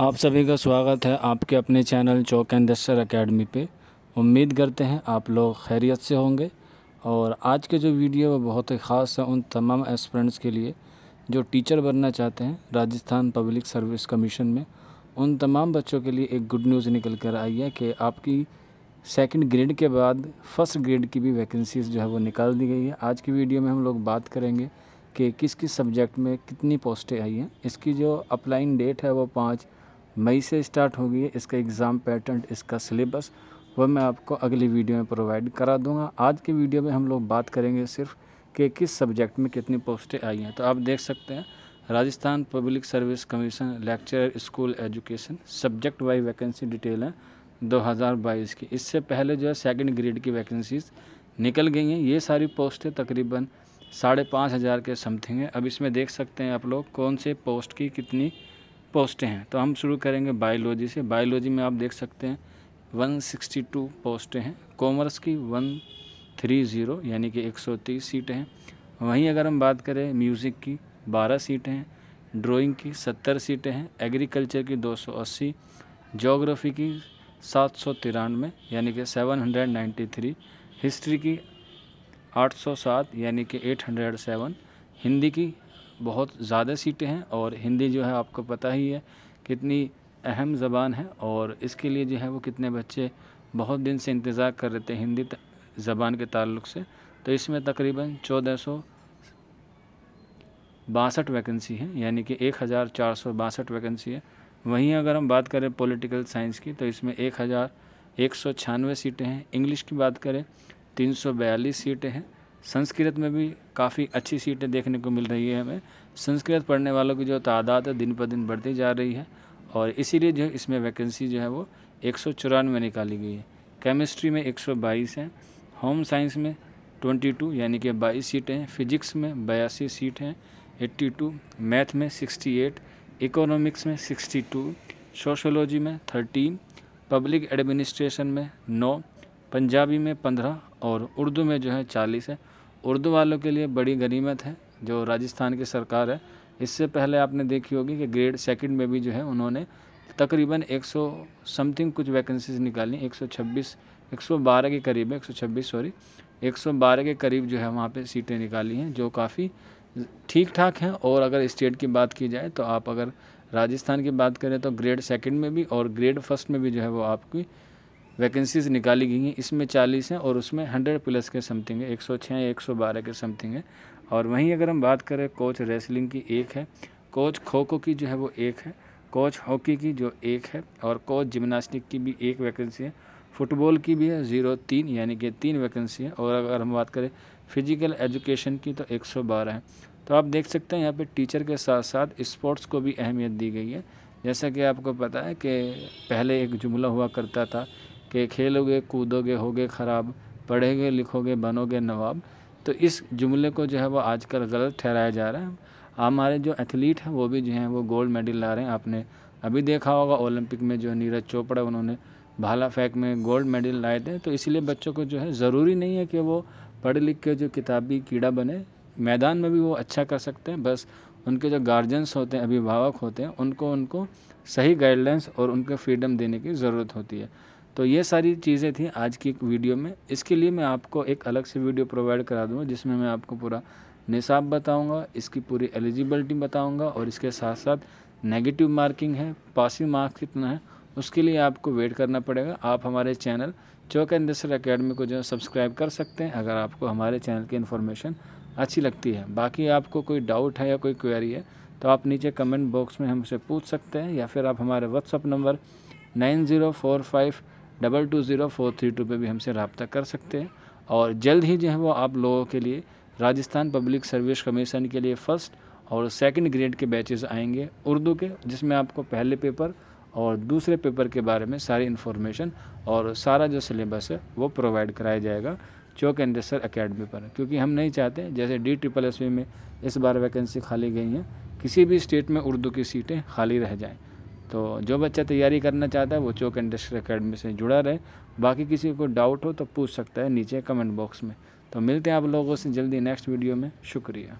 आप सभी का स्वागत है आपके अपने channel chalk and duster academy पर उम्मीद करते हैं आप लोग खैरियत से होंगे और आज के जो वीडियो वो बहुत ही ख़ास है उन तमाम एस्परेंट्स के लिए जो टीचर बनना चाहते हैं राजस्थान पब्लिक सर्विस कमीशन में उन तमाम बच्चों के लिए एक गुड न्यूज़ निकल कर आई है कि आपकी सेकंड ग्रेड के बाद फर्स्ट ग्रेड की भी वैकेंसीज़ जो है वो निकाल दी गई है आज की वीडियो में हम लोग बात करेंगे कि किस किस सब्जेक्ट में कितनी पोस्टें आई हैं इसकी जो अप्लाइंग डेट है वो पाँच मई से स्टार्ट होगी इसका एग्ज़ाम पैटर्न इसका सिलेबस वह मैं आपको अगली वीडियो में प्रोवाइड करा दूंगा आज की वीडियो में हम लोग बात करेंगे सिर्फ कि किस सब्जेक्ट में कितनी पोस्टें आई हैं तो आप देख सकते हैं Rajasthan public service commission lecturer school education subject wise vacancy detail है 2022 की इससे पहले जो है सेकेंड ग्रेड की वैकेंसीज निकल गई हैं ये सारी पोस्टें तकरीबन साढ़े पाँच हज़ार के समथिंग है अब इसमें देख सकते हैं आप लोग कौन से पोस्ट की कितनी पोस्टें हैं तो हम शुरू करेंगे बायोलॉजी से बायोलॉजी में आप देख सकते हैं 162 पोस्टें हैं कॉमर्स की 130 यानी कि 130 सीटें हैं वहीं अगर हम बात करें म्यूज़िक की 12 सीटें हैं ड्राइंग की 70 सीटें हैं एग्रीकल्चर की 280 ज्योग्राफी की सात सौ तिरानवे यानी कि 793 हिस्ट्री की 807 यानी कि 807 हिंदी की बहुत ज़्यादा सीटें हैं और हिंदी जो है आपको पता ही है कितनी अहम ज़बान है और इसके लिए जो है वो कितने बच्चे बहुत दिन से इंतज़ार कर रहे थे हिंदी ज़बान के ताल्लुक से तो इसमें तकरीबन चौदह सौ बासठ वैकेंसी हैं यानी कि एक हज़ार चार सौ बासठ वैकेंसी है वहीं अगर हम बात करें पॉलिटिकल साइंस की तो इसमें एक हज़ार एक सौ छियानवे सीटें हैं इंग्लिश की बात करें तीन सौ बयालीस सीटें हैं संस्कृत में भी काफ़ी अच्छी सीटें देखने को मिल रही है हमें संस्कृत पढ़ने वालों की जो तादाद है दिन ब दिन बढ़ती जा रही है और इसीलिए जो इसमें वैकेंसी जो है वो एक सौ चौरानवे निकाली गई है केमिस्ट्री में 122 हैं होम साइंस में 22 यानी कि 22 सीटें हैं फिजिक्स में बयासी सीट हैं 82 मैथ में 68 इकोनॉमिक्स में 62 सोशोलॉजी में 13 पब्लिक एडमिनिस्ट्रेशन में 9 पंजाबी में पंद्रह और उर्दू में जो है चालीस है उर्दू वालों के लिए बड़ी गनीमत है जो राजस्थान की सरकार है इससे पहले आपने देखी होगी कि ग्रेड सेकंड में भी जो है उन्होंने तकरीबन 100 समथिंग कुछ वैकेंसीज निकाली 126 112 के करीब है 126 सॉरी 112 के करीब जो है वहाँ पे सीटें निकाली हैं जो काफ़ी ठीक ठाक हैं और अगर स्टेट की बात की जाए तो आप अगर राजस्थान की बात करें तो ग्रेड सेकंड में भी और ग्रेड फर्स्ट में भी जो है वो आपकी वैकेंसीज निकाली गई हैं इसमें चालीस हैं और उसमें हंड्रेड प्लस के समथिंग है एक सौ छः एक सौ बारह के समथिंग है और वहीं अगर हम बात करें कोच रेसलिंग की एक है कोच खो खो की जो है वो एक है कोच हॉकी की जो एक है और कोच जिमनास्टिक की भी एक वैकेंसी है फुटबॉल की भी है ज़ीरो तीन यानी कि तीन वैकेंसी है और अगर हम बात करें फिजिकल एजुकेशन की तो बारह है तो आप देख सकते हैं यहाँ पे टीचर के साथ साथ स्पोर्ट्स को भी अहमियत दी गई है जैसा कि आपको पता है कि पहले एक जुमला हुआ करता था कि खेलोगे कूदोगे होगे ख़राब पढ़ेंगे लिखोगे बनोगे नवाब तो इस जुमले को जो है वो आजकल गलत ठहराया जा रहा है हमारे जो एथलीट हैं वो भी जो हैं वो गोल्ड मेडल ला रहे हैं आपने अभी देखा होगा ओलंपिक में जो नीरज चोपड़ा उन्होंने भाला फेंक में गोल्ड मेडल लाए थे तो इसलिए बच्चों को जो है ज़रूरी नहीं है कि वो पढ़ लिख के जो किताबी कीड़ा बने मैदान में भी वो अच्छा कर सकते हैं बस उनके जो गार्जियंस होते हैं अभिभावक होते हैं उनको उनको सही गाइडलाइंस और उनके फ्रीडम देने की ज़रूरत होती है तो ये सारी चीज़ें थी आज की एक वीडियो में इसके लिए मैं आपको एक अलग से वीडियो प्रोवाइड करा दूँगा जिसमें मैं आपको पूरा निसाब बताऊँगा इसकी पूरी एलिजिबलिटी बताऊँगा और इसके साथ साथ नेगेटिव मार्किंग है पॉसिव मार्क्स कितना है उसके लिए आपको वेट करना पड़ेगा आप हमारे चैनल चौक इंडस्ट्रियल अकेडमी को जो है सब्सक्राइब कर सकते हैं अगर आपको हमारे चैनल की इन्फॉर्मेशन अच्छी लगती है बाकी आपको कोई डाउट है या कोई क्वेरी है तो आप नीचे कमेंट बॉक्स में हमसे पूछ सकते हैं या फिर आप हमारे WhatsApp number nine zero four five double two zero four three two पर भी हमसे रबता कर सकते हैं और जल्द ही जो है वो आप लोगों के लिए राजस्थान पब्लिक सर्विस कमीशन के लिए फ़र्स्ट और सेकंड ग्रेड के बैचेस आएंगे उर्दू के जिसमें आपको पहले पेपर और दूसरे पेपर के बारे में सारी इन्फॉर्मेशन और सारा जो सिलेबस है वो प्रोवाइड कराया जाएगा चौक एंड अकेडमी पर क्योंकि हम नहीं चाहते जैसे डी ट्रिपल एस में इस बार वैकेंसी खाली गई हैं किसी भी स्टेट में उर्दू की सीटें खाली रह जाएँ तो जो बच्चा तैयारी करना चाहता है वो चौक इंडस्ट्री अकेडमी से जुड़ा रहे बाकी किसी को डाउट हो तो पूछ सकता है नीचे कमेंट बॉक्स में तो मिलते हैं आप लोगों से जल्दी नेक्स्ट वीडियो में शुक्रिया